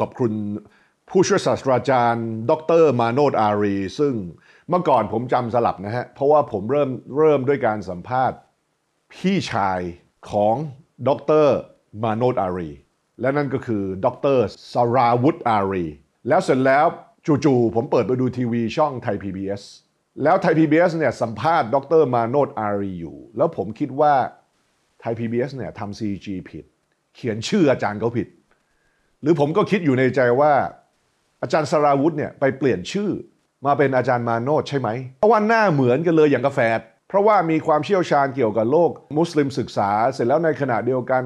ขอบคุณผู้ช่วยศาสตราจารย์ดรมาโนดอารีซึ่งเมื่อก่อนผมจำสลับนะฮะ เพราะว่าผมเริ่มเริ่มด้วยการสัมภาษณ์ พี่ชายของดรมาโนดอารีและนั่นก็คือดรสราวุธอารีแล้วเสร็จแล้วจู่ๆผมเปิดไปดูทีวีช่องไทย PBS แล้วไทย PBS เนี่ยสัมภาษณ์ดรมาโนดอารีอยู่ แล้วผมคิดว่าไทย PBS เนี่ยทำ CG ผิด เขียนชื่ออาจารย์เขาผิดหรือผมก็คิดอยู่ในใจว่า อาจารย์สราวุธเนี่ยไปเปลี่ยนชื่อมาเป็นอาจารย์มาโนดใช่ไหมเพราะว่าหน้าเหมือนกันเลยอย่างกาแฟเพราะว่ามีความเชี่ยวชาญเกี่ยวกับโลกมุสลิมศึกษาเสร็จแล้วในขณะเดียวกัน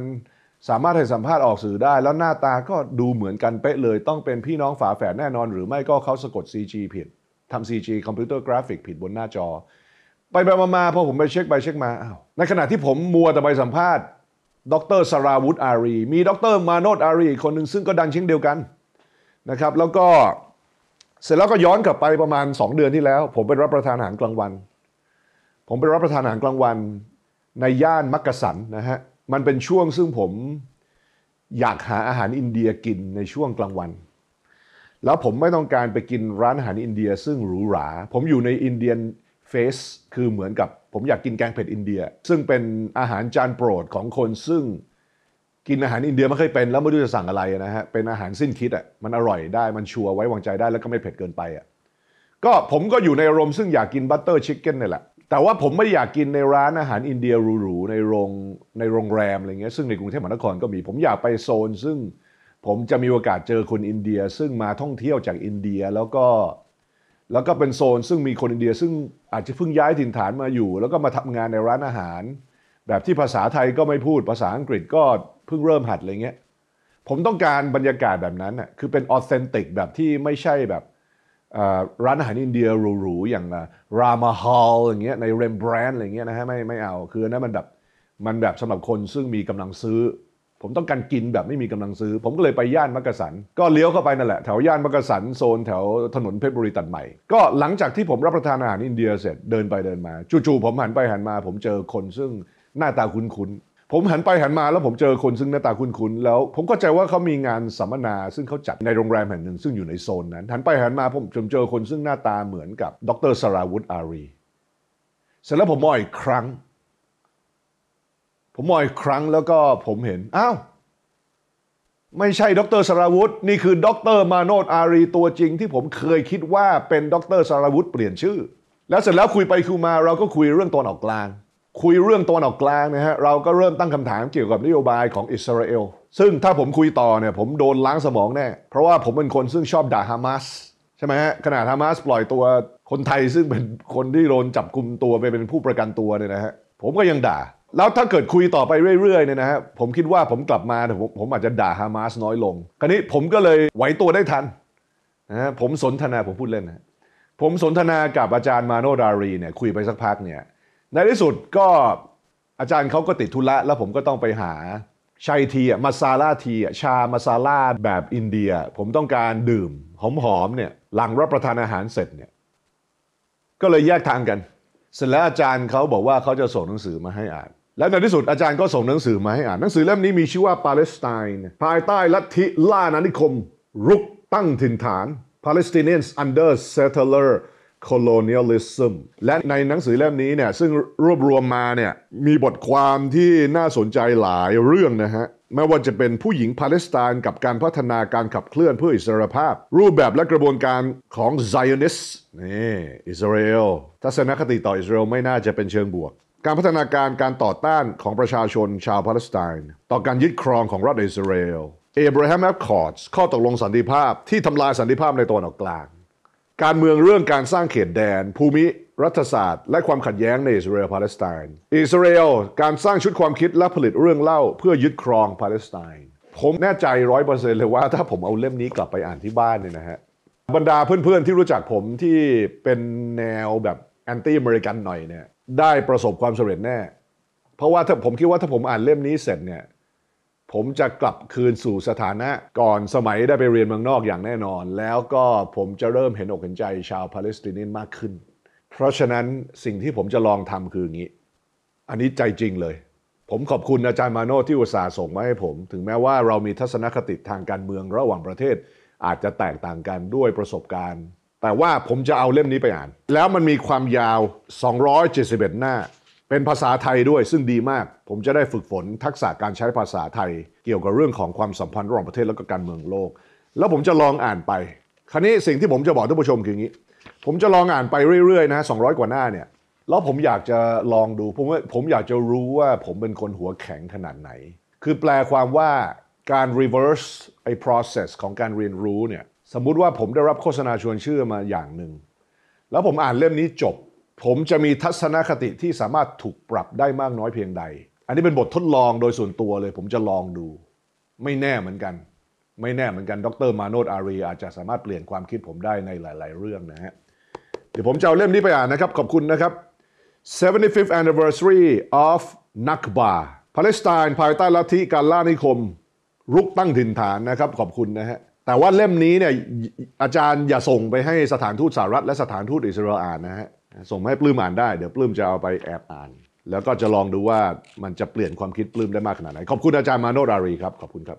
สามารถให้สัมภาษณ์ออกสื่อได้ แล้วหน้าตาก็ดูเหมือนกันเป๊ะเลยต้องเป็นพี่น้องฝาแฝดแน่นอน หรือไม่ก็เขาสะกด CG ผิดทำ CG คอมพิวเตอร์กราฟิกผิดบนหน้าจอไปไปมาพอผมไปเช็คไปเช็คมาอ้าวในขณะที่ผมมัวแต่ไปสัมภาษณ์ดรสราวุธอารี มีดรมาโนตอารี คนหนึ่งซึ่งก็ดังเช่นเดียวกันนะครับแล้วก็เสร็จแล้วก็ย้อนกลับไปประมาณ 2 เดือนที่แล้ว ผมไปรับประทานอาหารกลางวัน ผมไปรับประทานอาหารกลางวัน ในย่านมักกะสันนะฮะมันเป็นช่วงซึ่งผมอยากหาอาหารอินเดียกินในช่วงกลางวัน แล้วผมไม่ต้องการไปกินร้านอาหารอินเดียซึ่งหรูหราผมอยู่ในอินเดียน f คือเหมือนกับผมอยากกินแกงเผ็ดอินเดีย ซึ่งเป็นอาหารจานโปรดของคนซึ่งกินอาหารอินเดียไม่เคยเป็น แล้วไม่รู้จะสั่งอะไรนะฮะเป็นอาหารสิ้นคิดอ่ะมันอร่อยได้มันชัวร์ไว้วางใจได้แล้วก็ไม่เผ็ดเกินไปอ่ะก็ผมก็อยู่ในอารมณ์ซึ่งอยากกินบัตเตอร์ชิคเก้นนี่แหละแต่ว่าผมไม่อยากกินในร้านอาหารอินเดียหรูๆในโรงในโรงแรมอะไรเงี้ยซึ่งในกรุงเทพมหานครก็มีผมอยากไปโซนซึ่งผมจะมีโอกาสเจอคนอินเดีย ซึ่งมาท่องเที่ยวจากอินเดียแล้วก็แล้วก็เป็นโซนซึ่งมีคนอินเดียซึ่งอาจจะเพิ่งย้ายถิ่นฐานมาอยู่ แล้วก็มาทำงานในร้านอาหาร แบบที่ภาษาไทยก็ไม่พูดภาษาอังกฤษก็เพิ่งเริ่มหัดอะไรเงี้ยผมต้องการบรรยากาศแบบนั้นน่ะคือเป็นออเทนติกแบบที่ไม่ใช่แบบร้านอาหารอินเดียหรูๆอย่าง รามาฮอลอย่างเงี้ยในเรมแบรนด์อะไรเงี้ยนะฮะไม่ไม่เอาคือนั้นมันแบบมันแบบสำหรับคนซึ่งมีกำลังซื้อผมต้องการกินแบบไม่มีกำลังซื้อ ผมก็เลยไปย่านมักกะสันก็เลี้ยวเข้าไปนั่นแหละแถวย่านมักกะสันโซนแถวถนนเพชรบุรีตัดใหม่ ก็หลังจากที่ผมรับประทานอาหารอินเดียเสร็จ เดินไปเดินมาจู่ๆ ผมหันไปหันมา ผมเจอคนซึ่งหน้าตาคุ้นๆผมหันไปหันมาแล้วผมเจอคนซึ่งหน้าตาคุ้นๆแล้ว ผมก็ใจว่าเขามีงานสัมมนา ซึ่งเขาจัดในโรงแรมแห่งหนึ่ง ซึ่งอยู่ในโซนนั้น หันไปหันมาผมจมเจอคน ซึ่งหน้าตาเหมือนกับดรสราวุธอารีเสร็จแล้วผมมองอีกครั้งผมมองอีกครั้งแล้วก็ผมเห็น อ้าวไม่ใช่ดรสราวุธ นี่คือดรมาโนตอารีตัวจริง ที่ผมเคยคิดว่าเป็นดรสราวุธเปลี่ยนชื่อ แล้วเสร็จแล้วคุยไปคุยมาเราก็คุยเรื่องตอนออกกลาง คุยเรื่องตอนออกกลางนะฮะเราก็เริ่มตั้งคำถามเกี่ยวกับนโยบายของอิสราเอลซึ่งถ้าผมคุยต่อเนี่ยผมโดนล้างสมองแน่เพราะว่าผมเป็นคนซึ่งชอบด่าฮามาสใช่ไหมฮะขนาดฮามาสปล่อยตัวคนไทยซึ่งเป็นคนที่โดนจับกลุมตัวไปเป็นผู้ประกันตัวเนี่ยนะฮะผมก็ยังด่าแล้วถ้าเกิดคุยต่อไปเรื่อยๆเนี่ยนะฮะผมคิดว่าผมกลับมาผมผมอาจจะด่าฮามาสน้อยลง คราวนี้ผมก็เลยไหวตัวได้ทันนะผมสนทนาผมพูดเล่นนะผมสนทนากับอาจารย์มาโนดารีเนี่ยคุยไปสักพักเนี่ยในที่สุดก็อาจารย์เขาก็ติดธุระแล้วผมก็ต้องไปหาชายทีอ่ะมาซาลาทีอ่ะชามาซาลาแบบอินเดีย ผมต้องการดื่ม หอมๆเนี่ยหลังรับประทานอาหารเสร็จเนี่ยก็เลยแยกทางกัน เสร็จแล้วอาจารย์เขาบอกว่าเขาจะส่งหนังสือมาให้อ่านและในที่สุดอาจารย์ก็ส่งหนังสือมาให้อ่านหนังสือเล่มนี้มีชื่อว่าปาเลสไตน์ภายใต้ลัทธิล่านานิคมรุกตั้งถิ่นฐาน Palestinians under settler colonialism และในหนังสือเล่มนี้เนี่ยซึ่งรวบรวมมาเนี่ยมีบทความที่น่าสนใจหลายเรื่องนะฮะไม่ว่าจะเป็นผู้หญิงปาเลสไตน์กับการพัฒนาการขับเคลื่อนเพื่ออิสรภาพ รูปแบบและกระบวนการของไซออนิสนี่อิสราเอลทัศนคติต่ออิสราเอลไม่น่าจะเป็นเชิงบวกการพัฒนาการการต่อต้านของประชาชนชาวปาเลสไตน์ ต่อการยึดครองของรัฐอิสราเอลเอเบรแฮัมแอฟคอร์ดข้อตกลงสันติภาพที่ทำลายสันติภาพในตะวันออกกลาง การเมืองเรื่องการสร้างเขตแดน ภูมิรัฐศาสตร์และความขัดแย้งในอิสราเอลปาเลสไตน์อิสราเอลการสร้างชุดความคิดและผลิตเรื่องเล่าเพื่อยึดครองปาเลสไตน์ ผมแน่ใจร้อยเปอร์เซ็นต์เลยว่าถ้าผมเอาเล่มนี้กลับไปอ่านที่บ้านเนี่ยนะฮะบรรดาเพื่อนๆที่รู้จักผมที่เป็นแนวแบบแอนตี้อเมริกันหน่อยเนี่ยได้ประสบความสำเร็จแน่ เพราะว่าถ้าผมคิดว่าถ้าผมอ่านเล่มนี้เสร็จเนี่ย ผมจะกลับคืนสู่สถานะก่อนสมัยได้ไปเรียนเมืองนอกอย่างแน่นอน แล้วก็ผมจะเริ่มเห็นอกเห็นใจชาวปาเลสไตน์มากขึ้น เพราะฉะนั้นสิ่งที่ผมจะลองทำคืออย่างนี้ อันนี้ใจจริงเลย ผมขอบคุณอาจารย์มาโนที่อุตส่าห์ส่งมาให้ผม ถึงแม้ว่าเรามีทัศนคติทางการเมืองระหว่างประเทศ อาจจะแตกต่างกันด้วยประสบการณ์แต่ว่าผมจะเอาเล่มนี้ไปอ่าน แล้วมันมีความยาว 271 หน้า เป็นภาษาไทยด้วยซึ่งดีมาก ผมจะได้ฝึกฝนทักษะการใช้ภาษาไทยเกี่ยวกับเรื่องของความสัมพันธ์ระหว่างประเทศแล้วก็การเมืองโลก แล้วผมจะลองอ่านไปคราวนี้สิ่งที่ผมจะบอกท่านผู้ชมคืออย่างนี้ ผมจะลองอ่านไปเรื่อยๆ นะ 200 กว่าหน้าเนี่ยแล้วผมอยากจะลองดูผมผมอยากจะรู้ว่าผมเป็นคนหัวแข็งขนาดไหน คือแปลความว่าการ reverse ไอ้ process ของการเรียนรู้เนี่ยสมมุติว่าผมได้รับโฆษณาชวนเชื่อมาอย่างหนึ่งแล้วผมอ่านเล่มนี้จบ ผมจะมีทัศนคติที่สามารถถูกปรับได้มากน้อยเพียงใด อันนี้เป็นบททดลองโดยส่วนตัวเลย ผมจะลองดู ไม่แน่เหมือนกัน ไม่แน่เหมือนกันดรมาโนตอารีอาจจะสามารถเปลี่ยนความคิดผมได้ในหลายๆ เรื่องนะฮะเดี๋ยวผมจะเอาเล่มนี้ไปอ่านนะครับ ขอบคุณนะครับ 75th anniversary of Nakba ปาเลสไตน์ภายใต้ลัทธิการล่านิคมรุกตั้งถิ่นฐานนะครับ ขอบคุณนะฮะแต่ว่าเล่มนี้เนี่ยอาจารย์อย่าส่งไปให้สถานทูตสหรัฐและสถานทูตอิสราเอลอ่านนะฮะส่งให้ปลื้มอ่านได้ เดี๋ยวปลื้มจะเอาไปแอบอ่านแล้วก็จะลองดูว่ามันจะเปลี่ยนความคิดปลื้มได้มากขนาดไหนขอบคุณอาจารย์มาโนดารีครับขอบคุณครับ